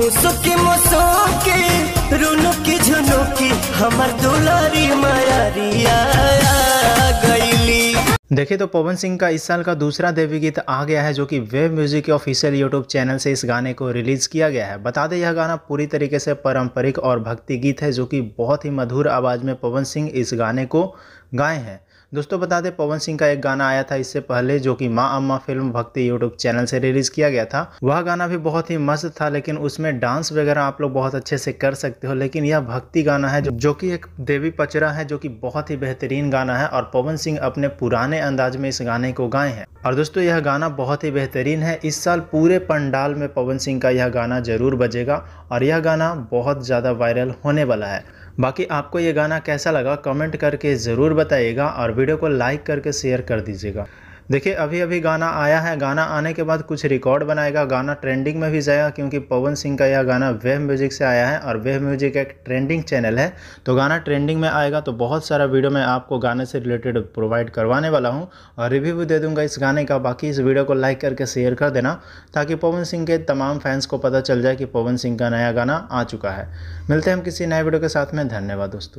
मुसुकी मुसुकी रुनुकी झुनुकी हमर दुलारी मायारिया देखिए तो पवन सिंह का इस साल का दूसरा देवी गीत आ गया है जो कि वेब म्यूजिक के ऑफिशियल यूट्यूब चैनल से इस गाने को रिलीज़ किया गया है बता दें यह गाना पूरी तरीके से पारंपरिक और भक्ति गीत है जो कि बहुत ही मधुर आवाज़ में पवन सिंह इस गाने को गाए हैं दोस्तों बता दें पवन सिंह का एक गाना आया था इससे पहले जो कि माँ अम्मा फिल्म भक्ति यूट्यूब चैनल से रिलीज किया गया था वह गाना भी बहुत ही मस्त था लेकिन उसमें डांस वगैरह आप लोग बहुत अच्छे से कर सकते हो लेकिन यह भक्ति गाना है जो, जो कि एक देवी पचरा है जो कि बहुत ही बेहतरीन गाना है और पवन सिंह अपने पुराने अंदाज में इस गाने को गाए हैं और दोस्तों यह गाना बहुत ही बेहतरीन है इस साल पूरे पंडाल में पवन सिंह का यह गाना जरूर बजेगा और यह गाना बहुत ज़्यादा वायरल होने वाला है बाकी आपको यह गाना कैसा लगा कमेंट करके ज़रूर बताइएगा और वीडियो को लाइक करके शेयर कर दीजिएगा देखिए अभी अभी गाना आया है गाना आने के बाद कुछ रिकॉर्ड बनाएगा गाना ट्रेंडिंग में भी जाएगा क्योंकि पवन सिंह का यह गाना वेव म्यूजिक से आया है और वेव म्यूजिक एक ट्रेंडिंग चैनल है तो गाना ट्रेंडिंग में आएगा तो बहुत सारा वीडियो मैं आपको गाने से रिलेटेड प्रोवाइड करवाने वाला हूँ और रिव्यू भी दे दूंगा इस गाने का बाकी इस वीडियो को लाइक करके शेयर कर देना ताकि पवन सिंह के तमाम फैंस को पता चल जाए कि पवन सिंह का नया गाना आ चुका है मिलते हैं हम किसी नए वीडियो के साथ में धन्यवाद दोस्तों